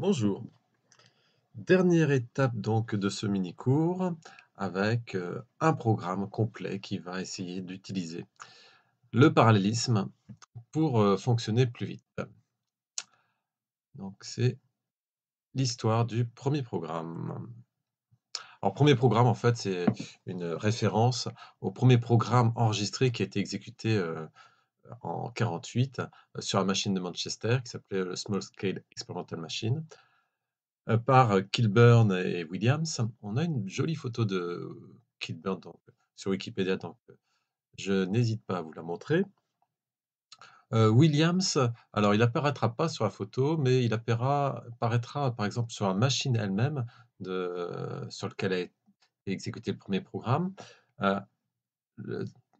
Bonjour. Dernière étape donc de ce mini-cours avec euh, un programme complet qui va essayer d'utiliser le parallélisme pour euh, fonctionner plus vite. Donc c'est l'histoire du premier programme. Alors premier programme en fait c'est une référence au premier programme enregistré qui a été exécuté euh, en 48 euh, sur la machine de Manchester qui s'appelait le euh, Small Scale Experimental Machine euh, par Kilburn et Williams. On a une jolie photo de Kilburn donc, sur Wikipédia, donc je n'hésite pas à vous la montrer. Williams, alors il apparaîtra pas sur la photo, mais il apparaîtra, par exemple sur la machine elle-même de sur laquelle a été exécuté le premier programme.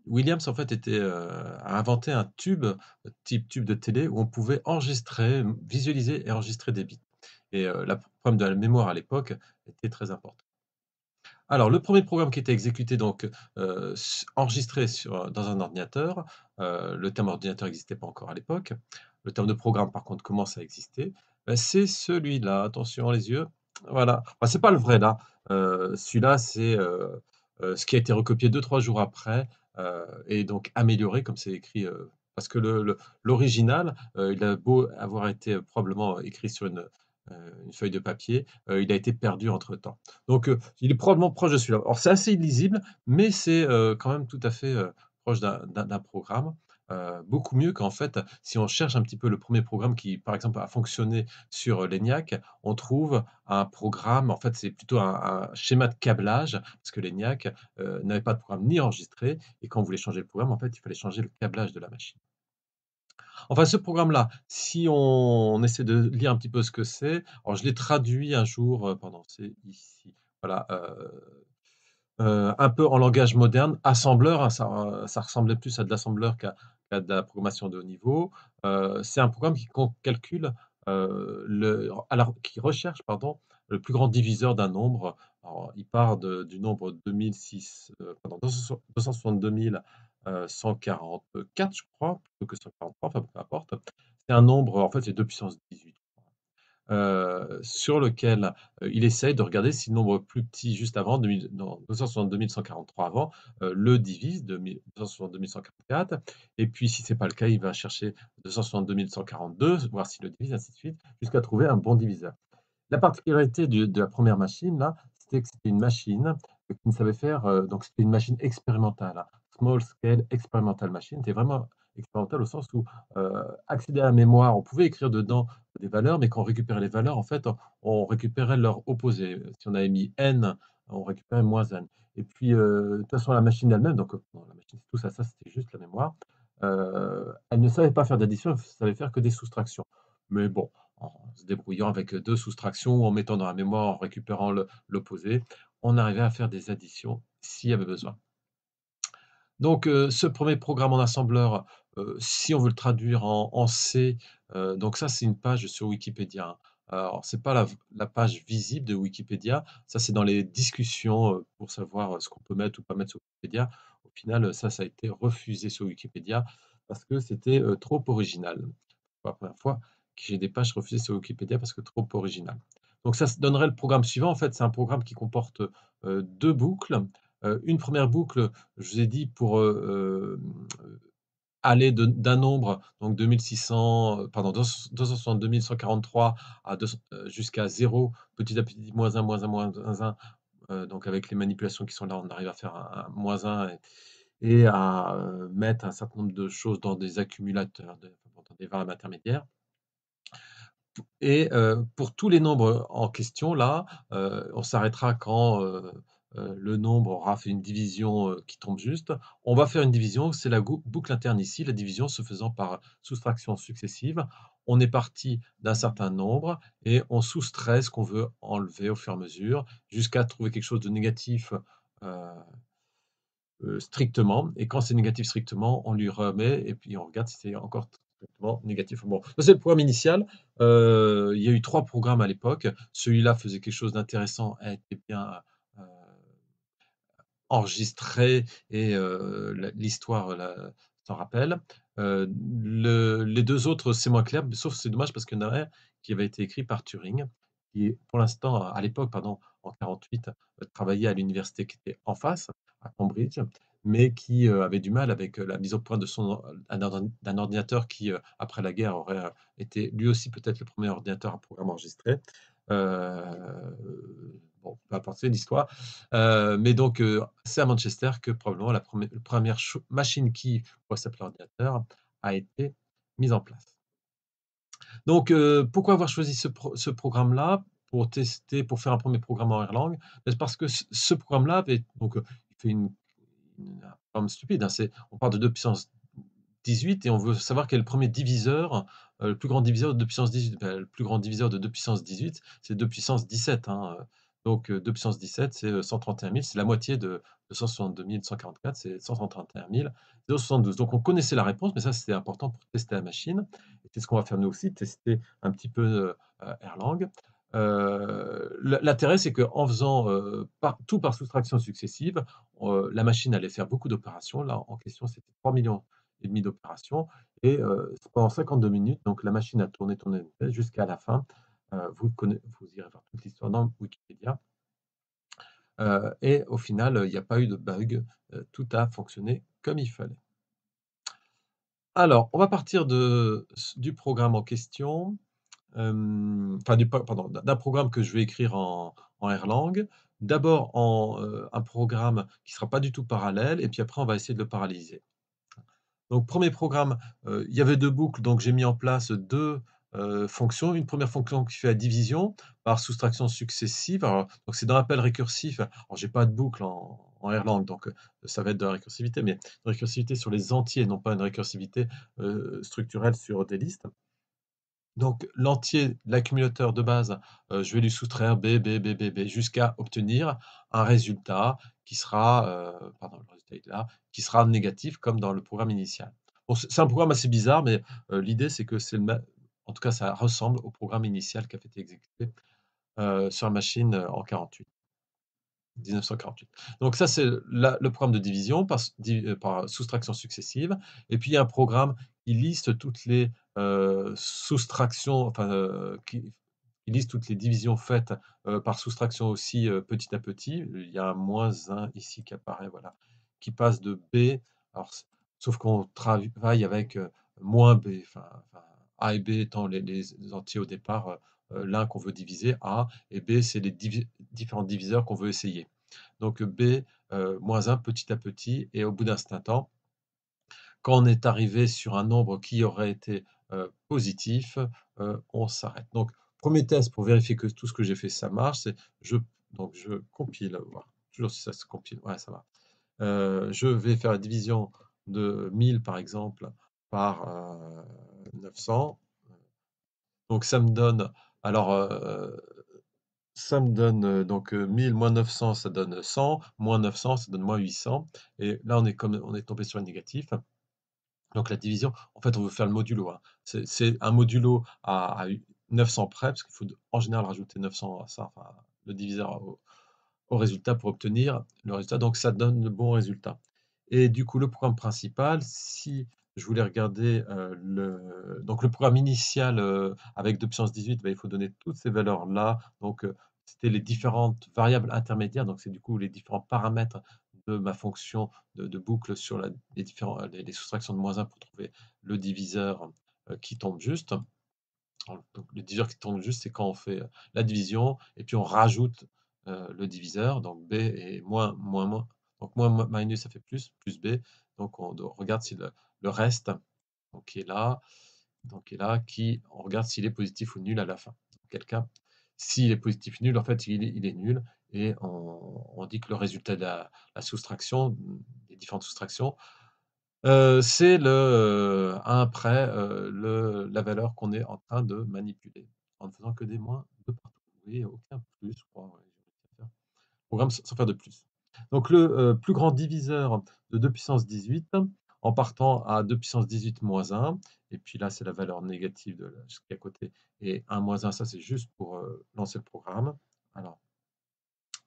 Williams en fait euh, a inventé un tube, euh, type tube de télé, où on pouvait enregistrer, visualiser et enregistrer des bits. Et le euh, la problème de la mémoire à l'époque était très important. Alors, le premier programme qui était exécuté, donc enregistré dans un ordinateur, le terme ordinateur n'existait pas encore à l'époque, le terme de programme par contre commence à exister, ben, c'est celui-là, attention les yeux, voilà, Ce c'est pas le vrai là, celui-là c'est ce qui a été recopié 2-3 jours après euh, et donc améliorer, comme c'est écrit euh, parce que l'original, euh, il a beau avoir été probablement écrit sur une, feuille de papier, il a été perdu entre-temps. Donc, il est probablement proche de celui-là. Or, c'est assez illisible, mais c'est quand même tout à fait proche d'un programme. Euh, beaucoup mieux qu'en fait, si on cherche un petit peu le premier programme qui, par exemple, a fonctionné sur euh, l'ENIAC, on trouve un programme, en fait, c'est plutôt un, schéma de câblage, parce que l'ENIAC euh, n'avait pas de programme ni enregistré, et quand on voulait changer le programme, en fait, il fallait changer le câblage de la machine. Enfin, ce programme-là, si on, essaie de lire un petit peu ce que c'est, alors je l'ai traduit un jour pendant, c'est ici, voilà, un peu en langage moderne, assembleur, hein, ça, ça, ressemblait plus à de l'assembleur qu'à cas de la programmation de haut niveau, euh, c'est un programme qui calcule euh, le, qui recherche pardon, le plus grand diviseur d'un nombre. il part du nombre 2006, 262 144, je crois, plutôt que 143, peu importe. C'est un nombre, en fait, c'est 2 puissance 18, euh, sur lequel euh, il essaye de regarder si le nombre plus petit juste avant, 262 143 avant, euh, le divise, 262 144, et puis si ce n'est pas le cas, il va chercher 262 142, voir s'il le divise, ainsi de suite, jusqu'à trouver un bon diviseur. La particularité de la première machine, là, c'était que c'était une machine qui ne savait faire, donc c'était une machine expérimentale, hein. small scale expérimental machine, c'était vraiment Expérimental au sens où euh, accéder à la mémoire, on pouvait écrire dedans des valeurs, mais quand on récupérait les valeurs, en fait, on récupérait leur opposé. Si on avait mis n, on récupérait moins n. Et puis, euh, de toute façon, la machine elle-même, donc euh, la machine, c'est tout ça, ça c'était juste la mémoire, elle ne savait pas faire d'addition, elle savait faire que des soustractions. Mais bon, en se débrouillant avec deux soustractions, en mettant dans la mémoire, en récupérant l'opposé, on arrivait à faire des additions s'il y avait besoin. Donc, ce premier programme en assembleur euh, si on veut le traduire en, C, euh, donc ça c'est une page sur Wikipédia. Alors, c'est pas la, page visible de Wikipédia, ça c'est dans les discussions euh, pour savoir ce qu'on peut mettre ou pas mettre sur Wikipédia. Au final, ça, ça a été refusé sur Wikipédia parce que c'était trop original. la première fois que j'ai des pages refusées sur Wikipédia parce que trop original. Donc ça donnerait le programme suivant. En fait, c'est un programme qui comporte deux boucles. une première boucle, je vous ai dit, pour aller d'un nombre, donc 2600, euh, pardon, 262 143 euh, jusqu'à 0, petit à petit, moins 1, moins 1, moins 1, euh, donc avec les manipulations qui sont là, on arrive à faire un, moins 1 et, à mettre un certain nombre de choses dans des accumulateurs, dans des variables intermédiaires. Et pour tous les nombres en question, là, on s'arrêtera quand euh, le nombre aura fait une division euh, qui tombe juste. On va faire une division, c'est la boucle interne ici, la division se faisant par soustraction successive. On est parti d'un certain nombre et on soustrait ce qu'on veut enlever au fur et à mesure jusqu'à trouver quelque chose de négatif euh, strictement. Et quand c'est négatif strictement, on lui remet et puis on regarde si c'est encore strictement négatif. Bon, c'est le programme initial. il y a eu trois programmes à l'époque. Celui-là faisait quelque chose d'intéressant, et bien enregistré et l'histoire s'en rappelle. les deux autres, c'est moins clair, sauf c'est dommage parce qu'il y en a un qui avait été écrit par Turing, qui pour l'instant, à l'époque, pardon, en 1948, travaillait à l'université qui était en face, à Cambridge, mais qui avait du mal avec la mise au point d'un ordinateur qui, après la guerre, aurait euh, été lui aussi peut-être le premier ordinateur à programme enregistré bon, peu importe, l'histoire. Euh, mais donc, euh, c'est à Manchester que probablement la première, machine qui s'appelle ordinateur a été mise en place. Donc, euh, pourquoi avoir choisi ce, programme-là pour tester, pour faire un premier programme en Erlang ben, Parce que ce programme-là, donc, il fait une, forme stupide. Hein, on parle de 2 puissance 18 et on veut savoir quel est le premier diviseur, le plus grand diviseur de 2 puissance 18. Ben, le plus grand diviseur de 2 puissance 18, c'est 2 puissance 17. Donc 2 puissance 17, c'est 131 000, c'est la moitié de 162 144, c'est 131 072. Donc on connaissait la réponse, mais ça c'était important pour tester la machine. C'est ce qu'on va faire nous aussi, tester un petit peu euh, Erlang. L'intérêt, c'est qu'en faisant tout par soustraction successive, la machine allait faire beaucoup d'opérations. Là, en question, c'était 3,5 millions et demi d'opérations. Et pendant 52 minutes, donc la machine a tourné, tourné jusqu'à la fin. Euh, vous, irez voir toute l'histoire dans Wikipédia. Euh, et au final, il n'y a pas eu de bug, euh, tout a fonctionné comme il fallait. Alors, on va partir du programme en question, enfin, d'un programme que je vais écrire en, en Erlang. D'abord, un programme qui ne sera pas du tout parallèle, et puis après, on va essayer de le paralyser. Donc, premier programme, il y avait deux boucles, donc j'ai mis en place deux euh, fonction, une première fonction qui fait la division par soustraction successive. donc c'est dans l'appel récursif. Alors j'ai pas de boucle en, en Erlang, donc euh, ça va être de la récursivité, mais une récursivité sur les entiers, non pas une récursivité euh, structurelle sur des listes. Donc l'entier, l'accumulateur de base, je vais lui soustraire B, B, B, B, B, jusqu'à obtenir un résultat qui sera, pardon, le résultat là, qui sera négatif comme dans le programme initial. c'est un programme assez bizarre, mais l'idée c'est que c'est le en tout cas, ça ressemble au programme initial qui a été exécuté euh, sur la machine euh, en 48, 1948. Donc ça, c'est le programme de division euh, par, soustraction successive. Et puis, il y a un programme qui liste toutes les soustractions, enfin, qui, liste toutes les divisions faites par soustraction aussi petit à petit. Il y a un moins 1 ici qui apparaît, voilà, qui passe de B. sauf qu'on travaille avec moins B, enfin a et B étant les, entiers au départ, euh, euh, l'un qu'on veut diviser, A, et B, c'est les différents diviseurs qu'on veut essayer. Donc B, euh, moins 1 petit à petit, et au bout d'un certain temps, quand on est arrivé sur un nombre qui aurait été positif, on s'arrête. Donc, premier test pour vérifier que tout ce que j'ai fait, ça marche, c'est je, donc je compile, toujours si ça se compile, ouais, ça va. je vais faire la division de 1000, par exemple, par 900. Donc ça me donne, alors euh, ça me donne euh, donc 1000 euh, moins 900, ça donne 100, moins 900, ça donne moins 800. Et là, on est, comme, on est tombé sur un négatif. Donc la division, en fait, on veut faire le modulo. Hein. C'est un modulo à, à 900 près, parce qu'il faut en général rajouter 900 à ça, enfin, le diviseur au, au, résultat pour obtenir le résultat. Donc ça donne le bon résultat. Et du coup, le programme principal, si je voulais regarder euh, le, donc le programme initial euh, avec 2 puissance 18, il faut donner toutes ces valeurs-là. Donc, euh, c'était les différentes variables intermédiaires, donc c'est du coup les différents paramètres de ma fonction de, boucle sur les, les, soustractions de moins 1 pour trouver le diviseur qui tombe juste. le diviseur qui tombe juste, c'est quand on fait la division et puis on rajoute le diviseur, donc B et moins, moins, moins. Donc moins, moins minus, ça fait plus, plus B. Donc on regarde si le, le reste, donc est là, donc est là, qui on regarde s'il est positif ou nul à la fin. quel cas, s'il est positif ou nul, en fait, il, est nul, et on, dit que le résultat de la, soustraction, des différentes soustractions, euh, c'est le, après euh, un euh, le, la valeur qu'on est en train de manipuler, en ne faisant que des moins de partout. Oui, aucun plus, je crois. Programme sans faire de plus. Donc le plus grand diviseur de 2 puissance 18, en partant à 2 puissance 18 moins 1. Et puis là, c'est la valeur négative de ce qui est à côté. Et 1 moins 1, ça c'est juste pour euh, lancer le programme. Alors,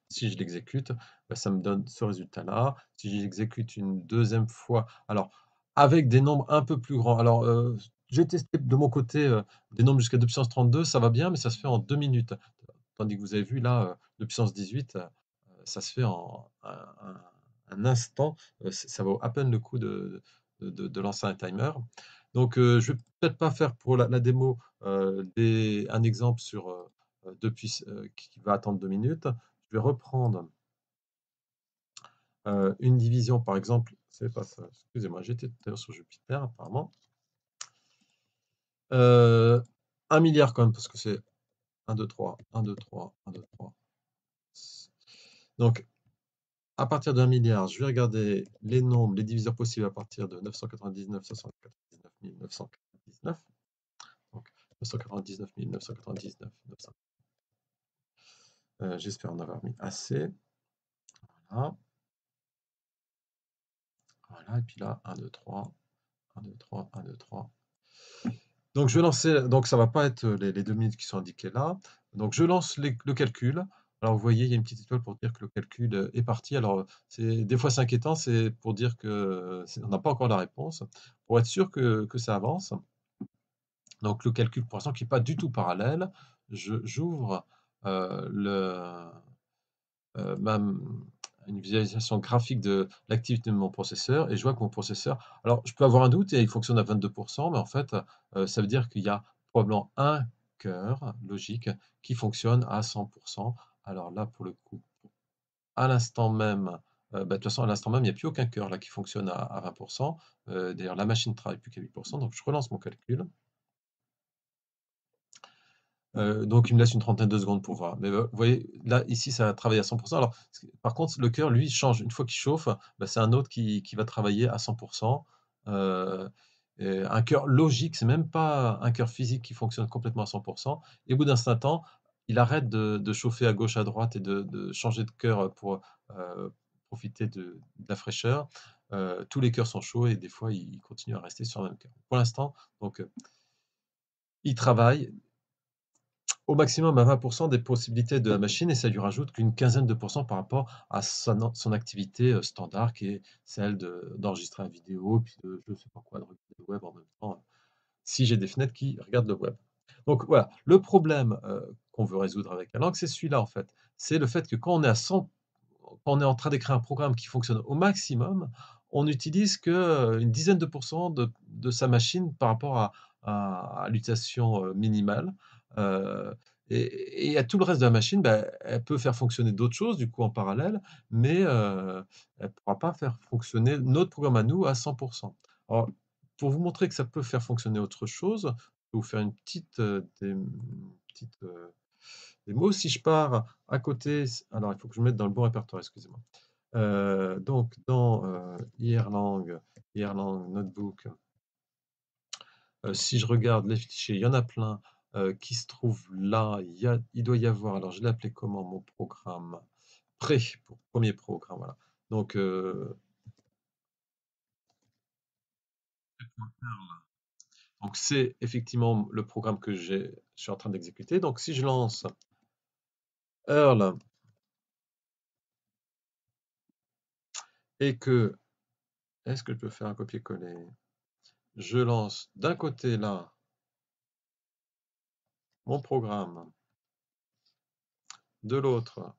si je l'exécute, bah, ça me donne ce résultat-là. Si j'exécute une deuxième fois, alors avec des nombres un peu plus grands. Alors, euh, j'ai testé de mon côté euh, des nombres jusqu'à 2 puissance 32, ça va bien, mais ça se fait en 2 minutes. Tandis que vous avez vu là, 2 puissance 18, ça se fait en, un instant, euh, ça vaut à peine le coup de, de, de lancer un timer. Donc, euh, je vais peut-être pas faire pour la, la démo euh, des, un exemple sur, euh, euh depuis, qui va attendre deux minutes. Je vais reprendre une division, par exemple. C'est pas ça. Excusez-moi, j'étais tout à l'heure sur Jupiter, apparemment. un milliard, quand même, parce que c'est 1, 2, 3, 1, 2, 3, 1, 2, 3. Donc, à partir d'un milliard, je vais regarder les nombres, les diviseurs possibles à partir de 999, 999, 999. Donc 999, 999, 999. J'espère en avoir mis assez. Voilà. Voilà, et puis là, 1, 2, 3, 1, 2, 3, 1, 2, 3. Donc je vais lancer, donc ça ne va pas être les, deux minutes qui sont indiquées là. Donc je lance le calcul. Alors, vous voyez, il y a une petite étoile pour dire que le calcul euh, est parti. Alors, euh, c'est des fois inquiétant, c'est pour dire que euh, on n'a pas encore la réponse, pour être sûr que, ça avance. Donc, le calcul, pour l'instant, qui n'est pas du tout parallèle, j'ouvre une visualisation graphique de l'activité de mon processeur et je vois que mon processeur. Alors, je peux avoir un doute et il fonctionne à 22%, mais en fait, ça veut dire qu'il y a probablement un cœur logique qui fonctionne à 100%, alors là, pour le coup, à l'instant même, euh, bah, de toute façon, à l'instant même, il n'y a plus aucun cœur là qui fonctionne à, 20%. Euh, d'ailleurs, la machine ne travaille plus qu'à 8%, donc je relance mon calcul. Euh, donc il me laisse une trentaine de secondes pour voir. Mais vous voyez, là, ici, ça travaille à 100%. Alors, par contre, le cœur, lui, il change. Une fois qu'il chauffe, bah, c'est un autre qui, va travailler à 100%. un cœur logique, c'est même pas un cœur physique qui fonctionne complètement à 100%. Et au bout d'un certain temps, il arrête de, de, chauffer à gauche, à droite et de, de changer de cœur pour euh, profiter de, la fraîcheur. Euh, tous les cœurs sont chauds et des fois, il continue à rester sur le même cœur. Pour l'instant, donc, euh, il travaille au maximum à 20% des possibilités de la machine et ça lui rajoute qu'une quinzaine de pourcents par rapport à son, son activité standard qui est celle d'enregistrer un vidéo, puis de je sais pas quoi, de regarder le web en même temps, si j'ai des fenêtres qui regardent le web. Donc voilà, le problème euh, qu'on veut résoudre avec la langue, c'est celui-là en fait. C'est le fait que quand on est à 100, quand on est en train d'écrire un programme qui fonctionne au maximum, on n'utilise qu'une euh, dizaine de pourcents de, sa machine par rapport à, l'utilisation euh, minimale. Euh, et, à tout le reste de la machine, ben, elle peut faire fonctionner d'autres choses du coup en parallèle, mais elle ne pourra pas faire fonctionner notre programme à nous à 100%. Alors, pour vous montrer que ça peut faire fonctionner autre chose, je vais vous faire une petite, des, les mots, si je pars à côté, alors il faut que je me mette dans le bon répertoire, excusez-moi. Euh, donc, dans euh, irlang, irlang Notebook, euh, si je regarde les fichiers, il y en a plein qui se trouvent là. Il, doit y avoir, alors je l'ai appelé comment mon programme prêt, pour premier programme, voilà. Donc, donc c'est effectivement le programme que je suis en train d'exécuter. Donc si je lance Earl et que, est-ce que je peux faire un copier-coller Je lance d'un côté là mon programme, de l'autre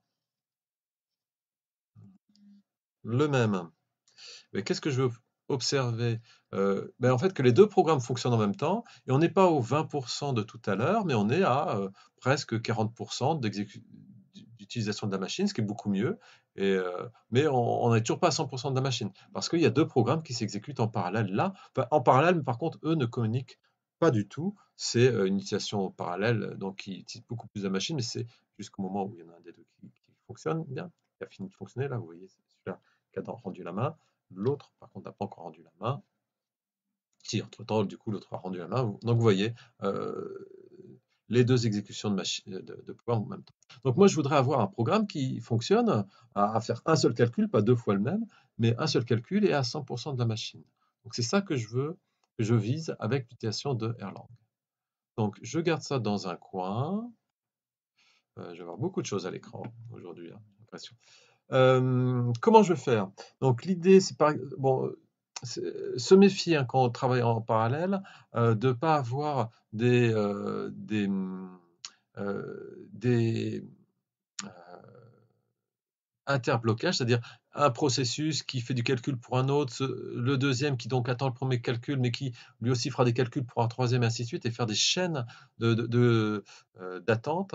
le même. Mais qu'est-ce que je veux observer euh, ben en fait, que les deux programmes fonctionnent en même temps. Et on n'est pas au 20% de tout à l'heure, mais on est à euh, presque 40% d'utilisation de la machine, ce qui est beaucoup mieux. Et, euh, mais on n'est toujours pas à 100% de la machine, parce qu'il y a deux programmes qui s'exécutent en parallèle là. en parallèle, mais par contre, eux ne communiquent pas du tout. C'est une utilisation parallèle, donc qui utilise beaucoup plus la machine, mais c'est jusqu'au moment où il y en a un des deux qui, fonctionne bien, qui a fini de fonctionner. Là, vous voyez, celui-là qui a rendu la main. L'autre, par contre, n'a pas encore rendu la main. Si, entre-temps, du coup, l'autre a rendu la main. Donc vous voyez euh, les deux exécutions de, euh, de, de en même temps. Donc moi, je voudrais avoir un programme qui fonctionne à, faire un seul calcul, pas deux fois le même, mais un seul calcul et à 100% de la machine. Donc c'est ça que je veux, que je vise avec l'utilisation de Erlang. Donc je garde ça dans un coin. Euh, je vais avoir beaucoup de choses à l'écran aujourd'hui, hein, comment je vais faire Donc l'idée, c'est par bon, se méfier hein, quand on travaille en parallèle euh, de ne pas avoir des, euh, mm, euh, interblocages, c'est-à-dire un processus qui fait du calcul pour un autre, le deuxième qui donc attend le premier calcul, mais qui lui aussi fera des calculs pour un troisième, et ainsi de suite, et faire des chaînes d'attente.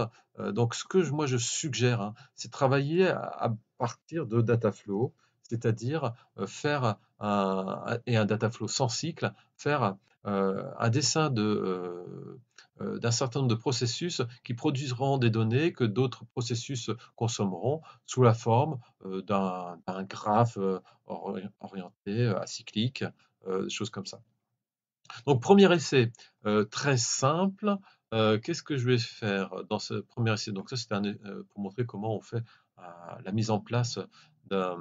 donc ce que moi je suggère, hein, c'est travailler à, à, partir de Dataflow c'est-à-dire euh, faire un, et un data flow sans cycle, faire euh, un dessin de, euh, d'un certain nombre de processus qui produiront des données que d'autres processus consommeront sous la forme d'un, graphe orienté acyclique, des choses comme ça. Donc premier essai très simple. Qu'est-ce que je vais faire dans ce premier essai Donc ça c'était pour montrer comment on fait la mise en place d'un,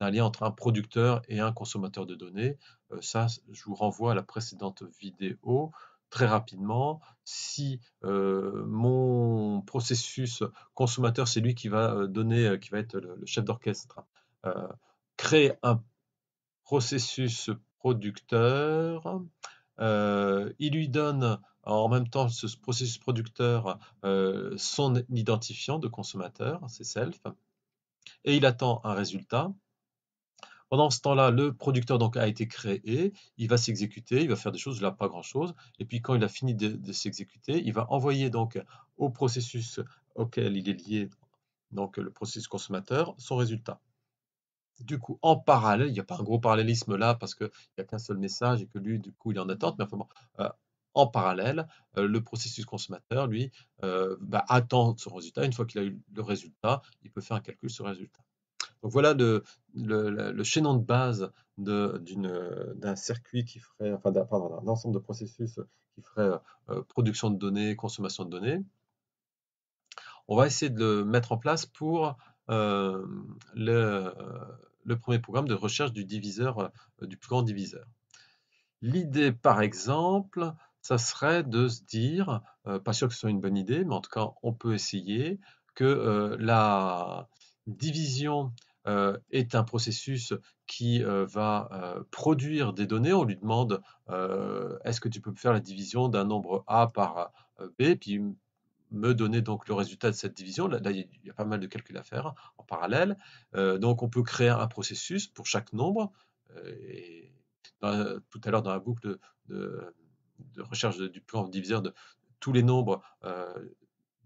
un lien entre un producteur et un consommateur de données. Euh, ça, je vous renvoie à la précédente vidéo. Très rapidement, si euh, mon processus consommateur, c'est lui qui va euh, donner, qui va être le, chef d'orchestre, crée un processus producteur, il lui donne en même temps ce processus producteur son identifiant de consommateur, c'est self, et il attend un résultat. Pendant ce temps-là, le producteur donc a été créé, il va s'exécuter, il va faire des choses, il n'a pas grand-chose, et puis quand il a fini de, s'exécuter, il va envoyer donc au processus auquel il est lié, donc le processus consommateur, son résultat. Du coup, en parallèle, il n'y a pas un gros parallélisme là parce qu'il n'y a qu'un seul message et que lui, du coup, il est en attente, mais enfin euh, en parallèle, euh, le processus consommateur, lui, euh, bah, attend son résultat. Une fois qu'il a eu le résultat, il peut faire un calcul sur le résultat voilà le, chaînon de base d'un circuit qui ferait, enfin d'un ensemble de processus qui ferait euh, production de données, consommation de données. On va essayer de le mettre en place pour euh, le, premier programme de recherche du diviseur, euh, du plus grand diviseur. L'idée, par exemple, ça serait de se dire, pas sûr que ce soit une bonne idée, mais en tout cas, on peut essayer que la division euh, est un processus qui euh, va euh, produire des données. On lui demande est-ce que tu peux faire la division d'un nombre A par B, puis me donner donc le résultat de cette division. Là, il y a pas mal de calculs à faire hein, en parallèle. donc on peut créer un processus pour chaque nombre. et tout à l'heure dans la boucle de, de recherche du plan diviseur de tous les nombres,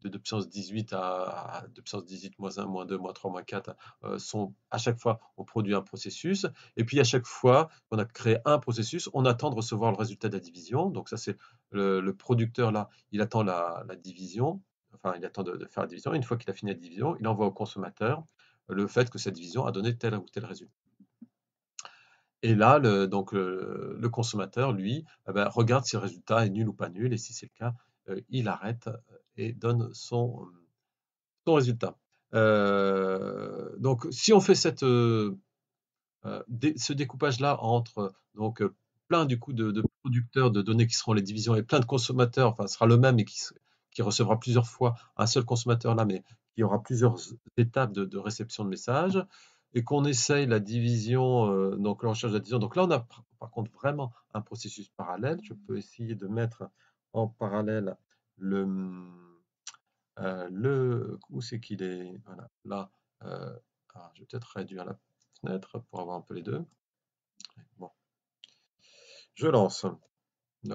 de, 2 puissance 18 à, 2 puissance 18, moins 1, moins 2, moins 3, moins 4, euh, sont à chaque fois, on produit un processus. Et puis à chaque fois qu'on a créé un processus, on attend de recevoir le résultat de la division. Donc ça, c'est le, producteur là, il attend la, division. Enfin, il attend de, faire la division. Une fois qu'il a fini la division, il envoie au consommateur le fait que cette division a donné tel ou tel résultat. Et là, le, donc le, consommateur, lui, eh ben, regarde si le résultat est nul ou pas nul, et si c'est le cas, euh, il arrête et donne son, résultat. Euh, donc, si on fait cette, euh, euh, ce découpage-là entre donc, plein du coup, de, producteurs de données qui seront les divisions et plein de consommateurs, enfin, ce sera le même et qui, qui recevra plusieurs fois un seul consommateur là, mais qui aura plusieurs étapes de, réception de messages et qu'on essaye la division, donc la recherche de la division. Donc là, on a par contre vraiment un processus parallèle. Je peux essayer de mettre en parallèle le, euh, le, coup c'est qu'il est, voilà, là, euh, je vais peut-être réduire la fenêtre pour avoir un peu les deux. Bon. Je lance.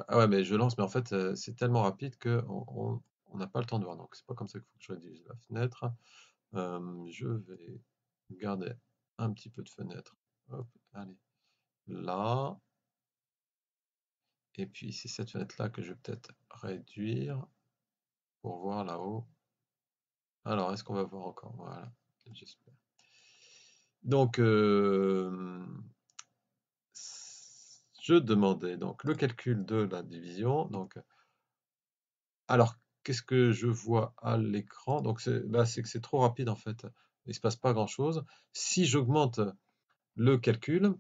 Ah ouais, mais je lance, mais en fait, euh, c'est tellement rapide qu'on n'a pas le temps de voir. Donc, c'est pas comme ça qu'il faut que je réduise la fenêtre. je vais garder un petit peu de fenêtre. allez. Là. Et puis, c'est cette fenêtre-là que je vais peut-être réduire pour voir là-haut. Alors, est-ce qu'on va voir encore Voilà, j'espère. Donc, euh, je demandais donc le calcul de la division. Donc, alors, qu'est-ce que je vois à l'écran Donc c'est bah, que c'est trop rapide en fait. Il ne se passe pas grand-chose. Si j'augmente le calcul,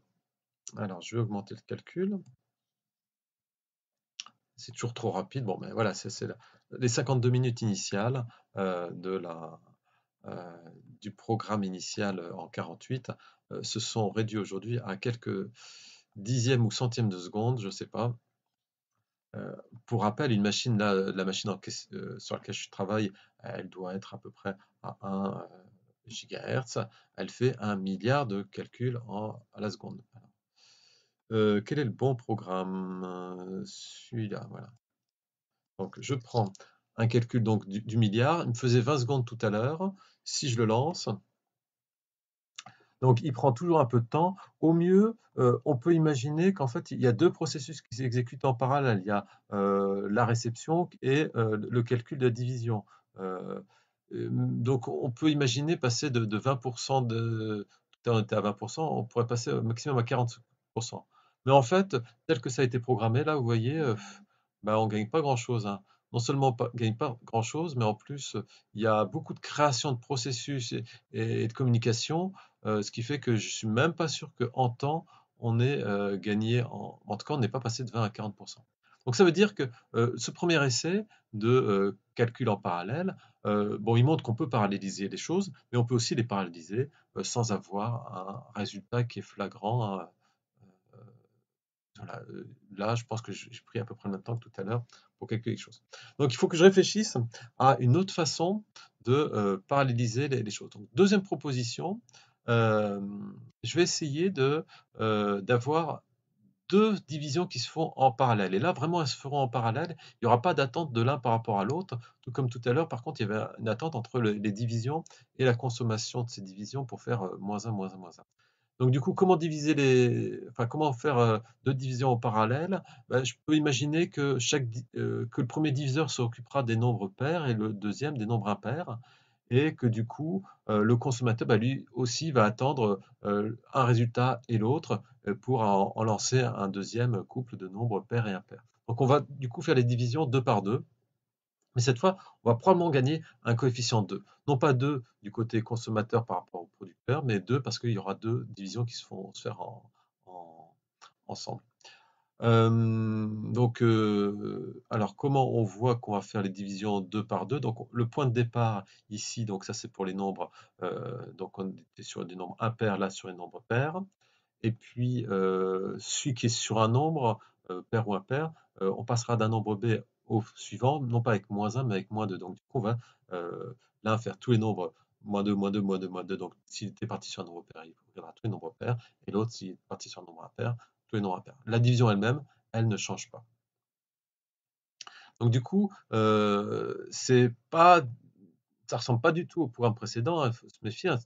alors je vais augmenter le calcul. C'est toujours trop rapide. Bon, mais ben voilà, c'est là les 52 minutes initiales euh, euh, du programme initial en 48 euh, se sont réduites aujourd'hui à quelques dixièmes ou centièmes de seconde, je ne sais pas. pour rappel, une machine, la, machine sur laquelle je travaille, elle doit être à peu près à 1 GHz. Elle fait un milliard de calculs à la seconde. quel est le bon programme Celui-là, voilà. Donc je prends un calcul donc du, milliard, il me faisait 20 secondes tout à l'heure, si je le lance, donc il prend toujours un peu de temps. Au mieux, euh, on peut imaginer qu'en fait, il y a deux processus qui s'exécutent en parallèle. Il y a euh, la réception et euh, le calcul de la division. donc on peut imaginer passer de, 20% de... à 20%, on pourrait passer au maximum à 40%. Mais en fait, tel que ça a été programmé, là, vous voyez, bah, on ne gagne pas grand-chose. Hein. Non seulement on ne gagne pas grand-chose, mais en plus, euh, il y a beaucoup de création de processus et, de communication, euh, ce qui fait que je ne suis même pas sûr qu'en temps, on ait euh, gagné, en, tout cas, on n'est pas passé de 20 à 40 Donc ça veut dire que ce premier essai de calcul en parallèle, bon, il montre qu'on peut paralléliser les choses, mais on peut aussi les paralléliser sans avoir un résultat qui est flagrant. Euh, là, je pense que j'ai pris à peu près le même temps que tout à l'heure pour quelque chose. Donc, il faut que je réfléchisse à une autre façon de euh, paralléliser les, choses. Donc, deuxième proposition, euh, je vais essayer d'avoir deux divisions qui se font en parallèle. Et là, vraiment, elles se feront en parallèle. Il n'y aura pas d'attente de l'un par rapport à l'autre. Tout comme tout à l'heure, par contre, il y avait une attente entre les divisions et la consommation de ces divisions pour faire moins 1, moins 1, moins 1. Donc du coup, comment diviser les, enfin comment faire euh, deux divisions en parallèle bah, Je peux imaginer que chaque euh, que le premier diviseur s'occupera des nombres pairs et le deuxième des nombres impairs, et que du coup euh, le consommateur bah, lui aussi va attendre un résultat et l'autre pour en lancer un deuxième couple de nombres pairs et impairs. Donc on va du coup faire les divisions deux par deux. Mais cette fois, on va probablement gagner un coefficient 2. Non pas 2 du côté consommateur par rapport au producteur, mais 2 parce qu'il y aura deux divisions qui se font se faire ensemble. Euh, donc, euh, alors comment on voit qu'on va faire les divisions 2 par 2 Donc, le point de départ ici, donc ça c'est pour les nombres, euh, donc on était sur des nombres impairs, là sur les nombres pairs. Et puis, celui qui est sur un nombre, pair ou impair, on passera d'un nombre B au suivant, non pas avec moins 1, mais avec moins 2. Donc, du coup, on va euh, l'un là faire tous les nombres moins 2, moins 2, moins 2, moins 2. Donc, s'il était parti sur un nombre pair, il aura tous les nombres pairs. Et l'autre, s'il est parti sur un nombre impair, tous les nombres impairs. La division elle-même, elle ne change pas. Donc, du coup, euh, c'est pas, ça ressemble pas du tout au programme précédent. Il hein, faut se méfier. Hein.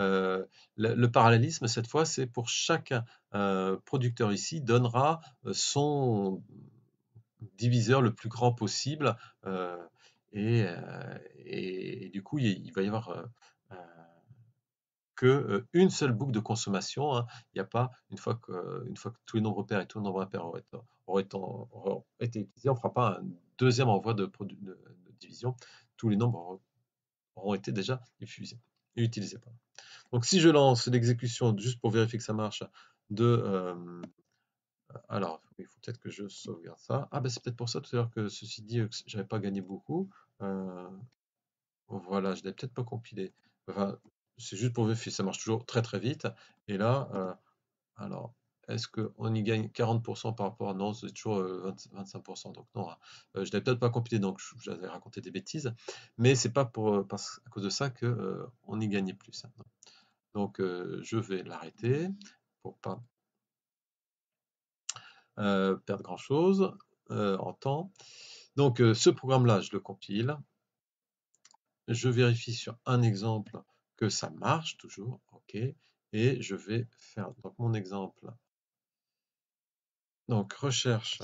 Euh, le, parallélisme, cette fois, c'est pour chaque euh, producteur ici, donnera son, diviseur le plus grand possible. Euh, euh, et, du coup, il, va y avoir euh, que une seule boucle de consommation. Hein. Il n'y a pas, une fois, que, une fois que tous les nombres pairs et tous les nombres impairs auraient, été utilisés, on ne fera pas un deuxième envoi de, division. Tous les nombres auront été déjà diffusés et utilisés. Donc si je lance l'exécution, juste pour vérifier que ça marche, de, alors, il faut peut-être que je sauvegarde ça. Ah, ben c'est peut-être pour ça tout à l'heure que ceci dit euh, que j'avais pas gagné beaucoup. Euh, voilà, je l'ai peut-être pas compilé. Enfin, c'est juste pour vérifier, ça marche toujours très très vite. Et là, euh, alors, est-ce qu'on y gagne 40% par rapport à non, c'est toujours 25%. Donc non, hein. je l'ai peut-être pas compilé, donc j'avais raconté des bêtises. Mais c'est pas pour parce, à cause de ça qu'on y gagnait plus. Hein. donc je vais l'arrêter pour pas euh, perdre grand-chose euh, en temps. Donc euh, ce programme-là, je le compile. Je vérifie sur un exemple que ça marche toujours. OK. Et je vais faire donc, mon exemple. Donc recherche.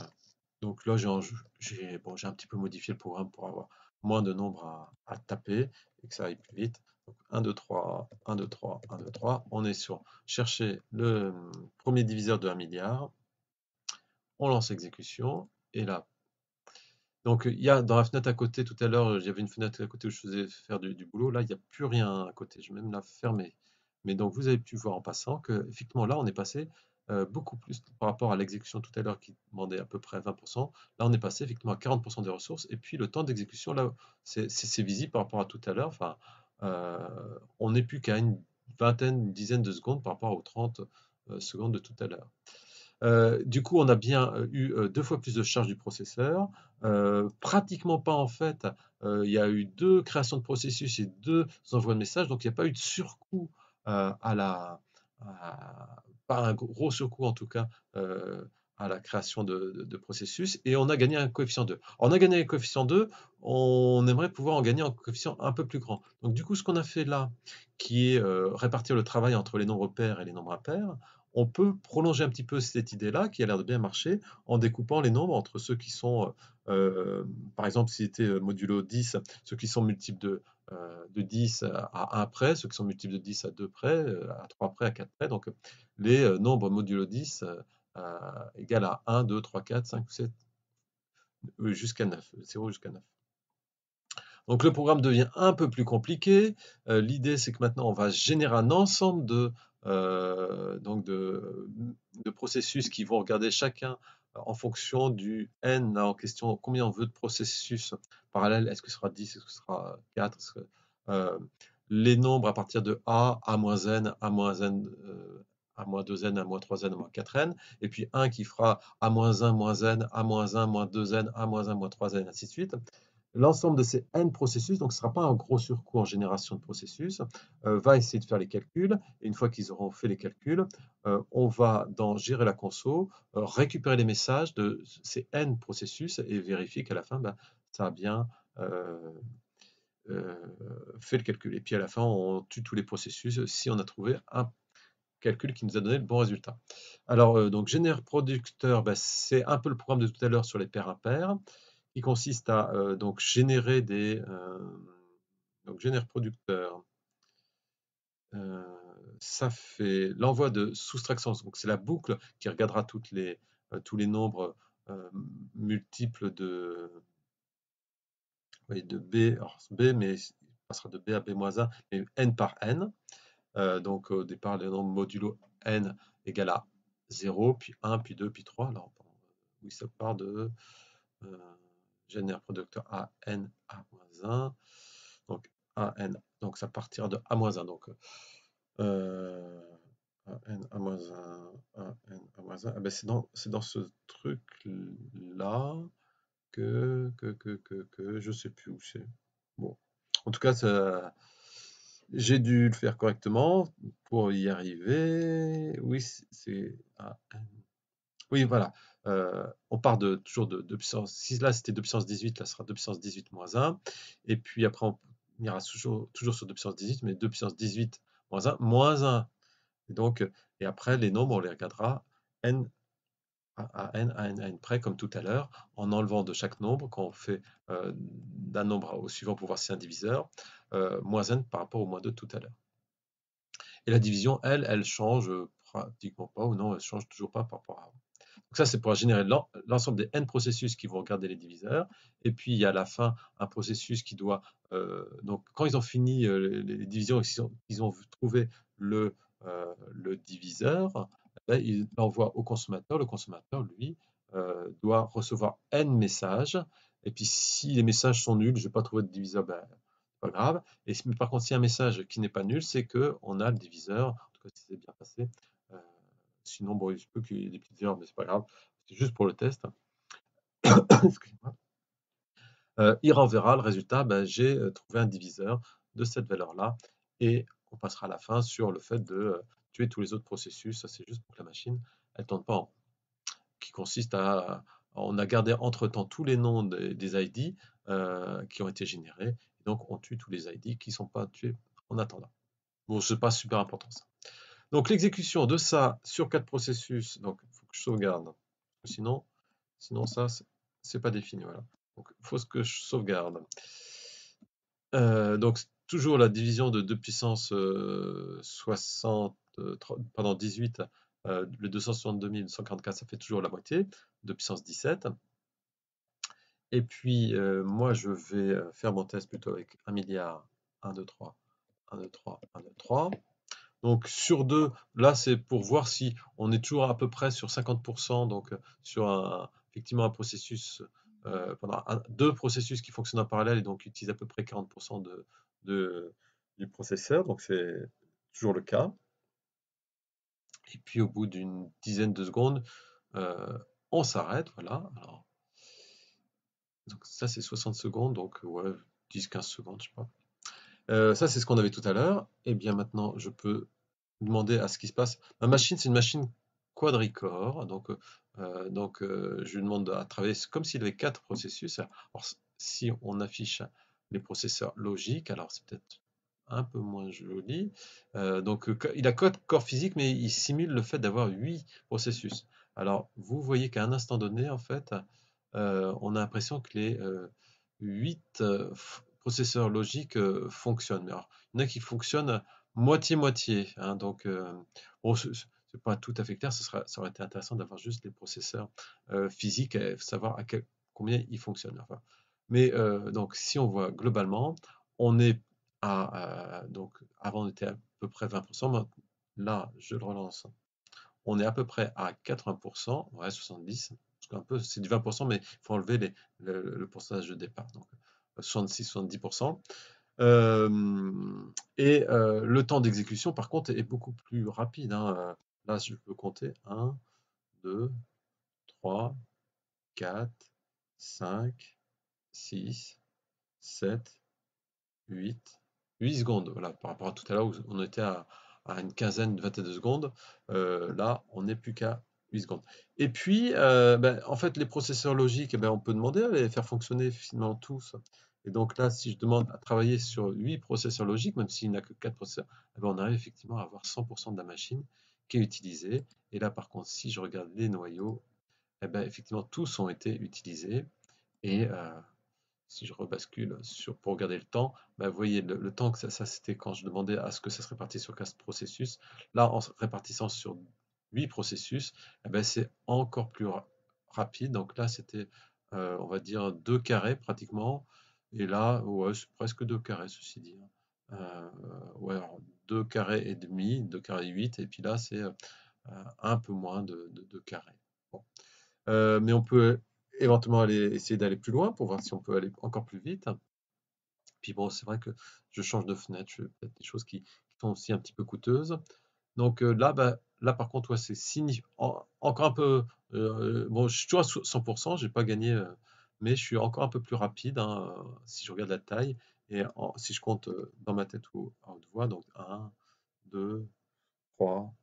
Donc là, j'ai un petit peu modifié le programme pour avoir moins de nombres à, à taper et que ça aille plus vite. Donc 1, 2, 3, 1, 2, 3, 1, 2, 3. On est sur chercher le premier diviseur de 1 milliard on lance l'exécution, et là. Donc, il y a dans la fenêtre à côté, tout à l'heure, j'avais une fenêtre à côté où je faisais faire du, boulot. Là, il n'y a plus rien à côté. Je vais même la fermer. Mais donc, vous avez pu voir en passant que, effectivement, là, on est passé euh, beaucoup plus par rapport à l'exécution tout à l'heure qui demandait à peu près 20%. Là, on est passé effectivement à 40% des ressources. Et puis, le temps d'exécution, là, c'est visible par rapport à tout à l'heure. Enfin, euh, on n'est plus qu'à une vingtaine, une dizaine de secondes par rapport aux 30 euh, secondes de tout à l'heure. Euh, du coup, on a bien euh, eu euh, deux fois plus de charge du processeur. pratiquement pas en fait. il y a eu deux créations de processus et deux envois de messages, donc il n'y a pas eu de surcoût à la, pas un gros surcoût en tout cas à la création de, processus et on a gagné un coefficient 2. On a gagné un coefficient 2, on aimerait pouvoir en gagner un coefficient un peu plus grand. Donc du coup, ce qu'on a fait là, qui est répartir le travail entre les nombres pairs et les nombres impairs, on peut prolonger un petit peu cette idée-là, qui a l'air de bien marcher, en découpant les nombres entre ceux qui sont, euh, euh, par exemple, si c'était euh, modulo 10, ceux qui sont multiples de, de 10 à 1 près, ceux qui sont multiples de 10 à 2 près, à 3 près, à 4 près. Donc, les nombres modulo 10 égales à 1, 2, 3, 4, 5, 7, jusqu'à 9, 0 jusqu'à 9. Donc le programme devient un peu plus compliqué. L'idée, c'est que maintenant, on va générer un ensemble de euh, donc de, processus qui vont regarder chacun en fonction du N en question, combien on veut de processus parallèles, est-ce que ce sera 10, est-ce que ce sera 4, euh, les nombres à partir de A, A N, A N, A 2N, A 3N, A 4N, et puis 1 qui fera A 1, N, A 1, 2N, A 1, 3N, ainsi de suite l'ensemble de ces n processus, donc ce ne sera pas un gros surcoût en génération de processus, euh, va essayer de faire les calculs. Et une fois qu'ils auront fait les calculs, euh, on va dans gérer la console euh, récupérer les messages de ces n processus et vérifier qu'à la fin, bah, ça a bien fait le calcul. Et puis à la fin, on tue tous les processus si on a trouvé un calcul qui nous a donné le bon résultat. Alors, donc, génère producteur, bah, c'est un peu le programme de tout à l'heure sur les paires-impairs. paires à consiste à euh, donc générer des euh, donc génère producteur. Euh, ça fait l'envoi de soustraction. Donc c'est la boucle qui regardera toutes les, tous les nombres multiples de, de B, alors B, mais il passera de B à B-1, mais n par n. donc au départ, le nombre modulo n égale à 0, puis 1, puis 2, puis 3. Alors, oui, ça part de génère producteur N, A-1. Donc N. donc ça partira de A-1. Donc euh, AN A-1, N, A-1. Eh ben, c'est dans, dans, ce truc-là que, que, que, que, que je sais plus où c'est. Bon. En tout cas, j'ai dû le faire correctement pour y arriver. Oui, c'est N. oui, voilà. Euh, on part de, toujours de 2 puissance, si là c'était 2 puissance 18, là sera 2 puissance 18 moins 1, et puis après on ira toujours, sur 2 puissance 18, mais 2 puissance 18 moins 1, moins 1. Et donc, et après les nombres, on les regardera n à n, à n, à n près, comme tout à l'heure, en enlevant de chaque nombre, quand on fait euh, d'un nombre au suivant pour voir si c'est un diviseur, euh, moins n par rapport au moins 2 tout à l'heure. Et la division, elle, elle change pratiquement pas, ou non, elle change toujours pas par rapport à ça, c'est pour générer l'ensemble des n processus qui vont regarder les diviseurs. Et puis, il y a à la fin un processus qui doit... Euh, donc, quand ils ont fini euh, les divisions ils ont, trouvé le, euh, diviseur, ben, ils l'envoient au consommateur. Le consommateur, lui, doit recevoir n messages. Et puis, si les messages sont nuls, je vais pas trouvé de diviseur, ben, pas grave. Et par contre, y a un message qui n'est pas nul, c'est qu'on a le diviseur, en tout cas, si c'est bien passé, Sinon, il se peut qu'il y ait des petites erreurs, mais c'est pas grave. C'est juste pour le test. moi euh, il renverra le résultat. Ben, j'ai euh, trouvé un diviseur de cette valeur-là. Et on passera à la fin sur le fait de euh, tuer tous les autres processus. Ça, c'est juste pour que la machine, elle tourne pas Qui consiste à. On a gardé entre-temps tous les noms des, ID qui ont été générés. Donc, on tue tous les ID qui ne sont pas tués en attendant. Bon, ce n'est pas super important ça. Donc l'exécution de ça sur quatre processus, donc il faut que je sauvegarde, sinon, sinon ça, c'est pas défini. Voilà. Donc il faut que je sauvegarde. Euh, donc toujours la division de 2 puissance 60, pendant 18, le 262 144, ça fait toujours la moitié, 2 puissance 17. Et puis euh, moi je vais euh, faire mon test plutôt avec 1 milliard, 1, 2, 3, 1, 2, 3, 1, 2, 3. Donc sur deux, là c'est pour voir si on est toujours à peu près sur 50%, donc euh, sur effectivement un processus, euh, deux processus qui fonctionnent en parallèle et donc utilisent à peu près 40% du processeur, donc c'est toujours le cas. Et puis au bout d'une dizaine de secondes, euh, on s'arrête, voilà. donc ça c'est 60 secondes, donc 10-15 secondes, je sais pas. Euh, ça, c'est ce qu'on avait tout à l'heure. Et eh bien maintenant, je peux demander à ce qui se passe. Ma machine, c'est une machine quadricore. Donc, euh, euh, je lui demande à travailler comme s'il avait quatre processus. si on affiche les processeurs logiques, alors c'est peut-être un peu moins joli. donc, il a quatre corps physiques, mais il simule le fait d'avoir huit processus. Alors, vous voyez qu'à un instant donné, en fait, on a l'impression que les huit processeurs logiques euh, fonctionnent. il y en a qui fonctionnent moitié-moitié. Hein, donc, euh, c'est ce n'est pas tout à fait clair. ça aurait été intéressant d'avoir juste les processeurs euh, physiques et savoir à combien ils fonctionnent. Enfin. Mais donc, si on voit globalement, on est à, donc avant on était à peu près 20%, là je le relance, on est à peu près à 80%, ouais 70, peu c'est du 20%, mais il faut enlever les, le, le, pourcentage de départ. Donc 66-70%. Euh, et euh, le temps d'exécution, par contre, est beaucoup plus rapide. Hein. Là, je peux compter 1, 2, 3, 4, 5, 6, 7, 8, 8 secondes. Voilà, par rapport à tout à l'heure où on était à, une quinzaine, de 22 secondes, euh, là, on n'est plus qu'à 8 secondes. Et puis, ben, en fait, les processeurs logiques, eh ben, on peut demander à les faire fonctionner finalement tous et donc là, si je demande à travailler sur 8 processeurs logiques, même s'il n'a que 4 processeurs, eh ben, on arrive effectivement à avoir 100% de la machine qui est utilisée. Et là, par contre, si je regarde les noyaux, eh ben, effectivement, tous ont été utilisés. Et euh, si je rebascule pour regarder le temps, ben, vous voyez le, temps que ça, c'était quand je demandais à ce que ça se répartisse sur 4 processus. Là, en se répartissant sur 8 processus, eh c'est encore plus rapide. Donc là, c'était, euh, on va dire, deux carrés pratiquement. Et là, ouais, c'est presque deux carrés, ceci dit. Hein. Euh, alors carrés et demi, deux carrés 8, et puis là, c'est euh, un peu moins de, 2 carrés. Euh, mais on peut éventuellement aller essayer d'aller plus loin pour voir si on peut aller encore plus vite. Puis bon, c'est vrai que je change de fenêtre, je peut des choses qui, sont aussi un petit peu coûteuses. Donc euh, là, bah, là par contre, c'est encore un peu. bon, je suis toujours à 100%, Je n'ai pas gagné mais je suis encore un peu plus rapide hein, si je regarde la taille et si je compte euh, dans ma tête ou à haute voix, donc 1, 2, 3,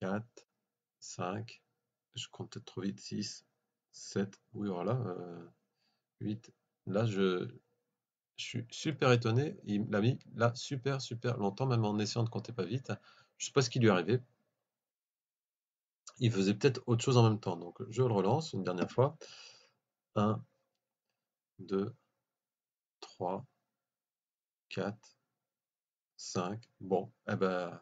4, 5, je compte peut-être trop vite, 6, 7, oui voilà, 8, euh, là je, suis super étonné, il l'a mis là super super longtemps, même en essayant de compter pas vite, je ne sais pas ce qui lui est arrivé, il faisait peut-être autre chose en même temps, donc je le relance une dernière fois, 1, 2, 3, 4, 5. Bon, eh ben,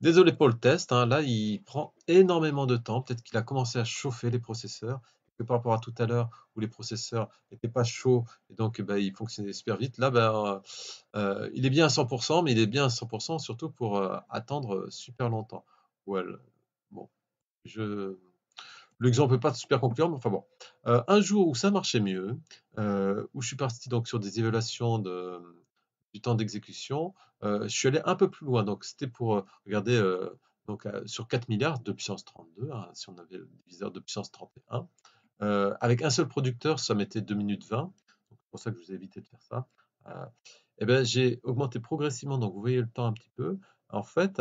désolé pour le test. Hein. là, il prend énormément de temps. Peut-être qu'il a commencé à chauffer les processeurs. Que par rapport à tout à l'heure où les processeurs n'étaient pas chauds et donc eh ben, ils fonctionnaient super vite, là, ben, euh, euh, il est bien à 100%, mais il est bien à 100% surtout pour euh, attendre super longtemps. Well, bon, je. L'exemple peut pas super concluant, mais enfin bon. Euh, un jour où ça marchait mieux, euh, où je suis parti donc sur des évaluations du temps d'exécution, euh, je suis allé un peu plus loin. Donc c'était pour regarder donc, sur 4 milliards de puissance 32, hein, si on avait le diviseur de puissance 31. avec un seul producteur, ça mettait 2 minutes 20. C'est pour ça que je vous ai évité de faire ça. Eh ben, j'ai augmenté progressivement, donc vous voyez le temps un petit peu. En fait,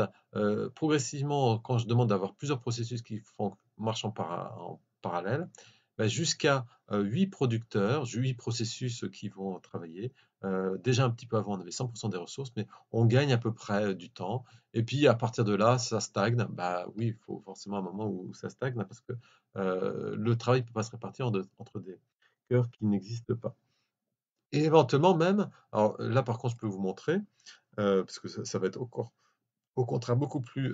progressivement, quand je demande d'avoir plusieurs processus qui font marche en, en parallèle, bah, jusqu'à 8 euh, producteurs, 8 processus qui vont travailler. Euh, déjà un petit peu avant, on avait 100% des ressources, mais on gagne à peu près euh, du temps. Et puis à partir de là, ça stagne. Bah oui, il faut forcément un moment où ça stagne parce que le travail ne peut pas se répartir entre des cœurs qui n'existent pas. Et éventuellement même, alors là par contre, je peux vous montrer, parce que ça, va être au contraire beaucoup plus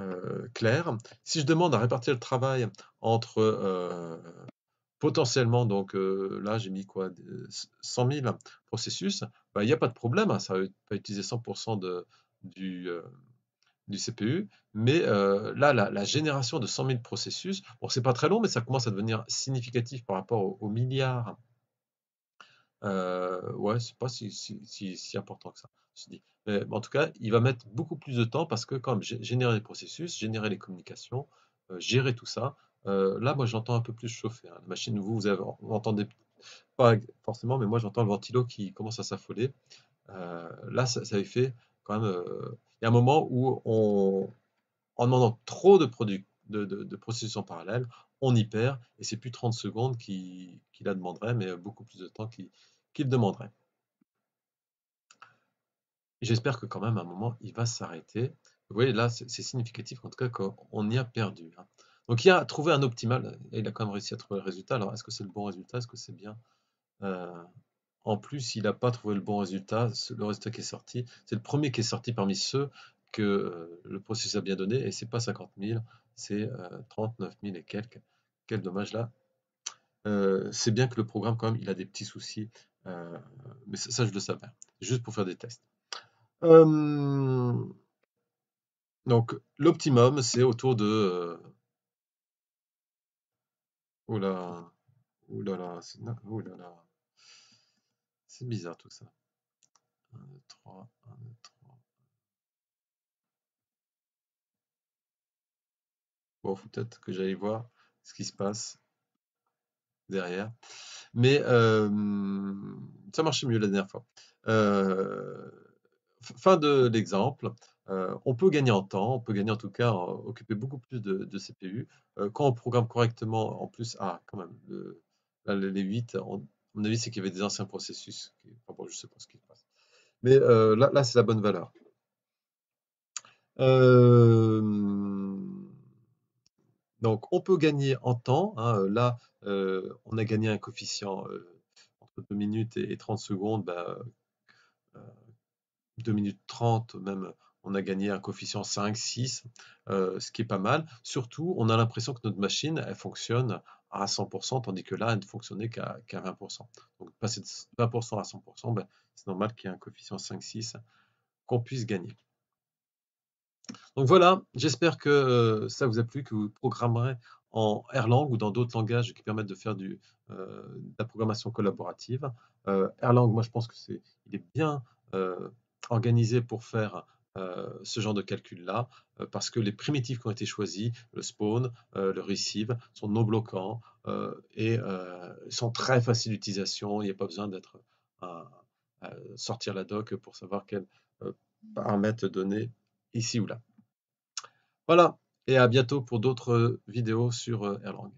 euh, clair. Si je demande à répartir le travail entre euh, potentiellement, donc euh, là j'ai mis quoi, 100 000 processus, bah, il n'y a pas de problème, hein, ça va pas utiliser 100% de, du, du CPU, mais là la, génération de 100 000 processus, bon c'est pas très long, mais ça commence à devenir significatif par rapport aux milliards. ouais, c'est pas si important que ça. Dit, mais euh, en tout cas, il va mettre beaucoup plus de temps parce que quand même, générer les processus, générer les communications, euh, gérer tout ça, euh, là, moi, j'entends un peu plus chauffer. Hein. La machine, vous, vous, entendez pas forcément, mais moi, j'entends le ventilo qui commence à s'affoler. là, ça, ça, fait quand même... Il y a un moment où, on, en demandant trop de, produits, de, processus en parallèle, on y perd, et c'est plus 30 secondes qu'il qui la demanderait, mais beaucoup plus de temps qu'il demanderait. J'espère que quand même, à un moment, il va s'arrêter. Vous voyez, là, c'est significatif, en tout cas, qu'on y a perdu. Hein. Donc, il a trouvé un optimal, et il a quand même réussi à trouver le résultat. Alors, est-ce que c'est le bon résultat Est-ce que c'est bien euh, En plus, il n'a pas trouvé le bon résultat. Le résultat qui est sorti, c'est le premier qui est sorti parmi ceux que euh, le processus a bien donné, et ce n'est pas 50 000, c'est 39 euh, 000 et quelques. Quel dommage là. c'est bien que le programme, quand même, il a des petits soucis, mais ça, je le savais, juste pour faire des tests. Euh, donc, l'optimum, c'est autour de. oh là. Oh là là. C'est oh là là. bizarre tout ça. 1, 2, 3, 1, 2, 3. Bon, faut peut-être que j'aille voir ce qui se passe derrière. Mais euh, ça marchait mieux la dernière fois. Euh, fin de l'exemple. Euh, on peut gagner en temps, on peut gagner en tout cas, euh, occuper beaucoup plus de, CPU. Euh, quand on programme correctement, en plus, ah, quand même, les 8, on, à mon avis, c'est qu'il y avait des anciens processus. sais pas ce qui se passe. Mais là, c'est la bonne valeur. donc, on peut gagner en temps. Hein, là, on a gagné un coefficient entre 2 minutes et, 30 secondes. Bah, 2 minutes 30, même on a gagné un coefficient 5, 6, euh, ce qui est pas mal. Surtout, on a l'impression que notre machine, elle fonctionne à 100%, tandis que là, elle ne fonctionnait qu'à 20%. Donc, passer de 20% à 100%, ben, c'est normal qu'il y ait un coefficient 5, 6 qu'on puisse gagner. Donc voilà, j'espère que euh, ça vous a plu, que vous programmerez en Erlang ou dans d'autres langages qui permettent de faire euh, de la programmation collaborative. Euh, Erlang, moi je pense que c'est, il est bien organisé pour faire euh, ce genre de calcul-là, euh, parce que les primitifs qui ont été choisis, le spawn, euh, le receive, sont non bloquants et sont très faciles d'utilisation. Il n'y a pas besoin d'être sortir la doc pour savoir quel paramètre donner ici ou là. Voilà, et à bientôt pour d'autres vidéos sur Erlang.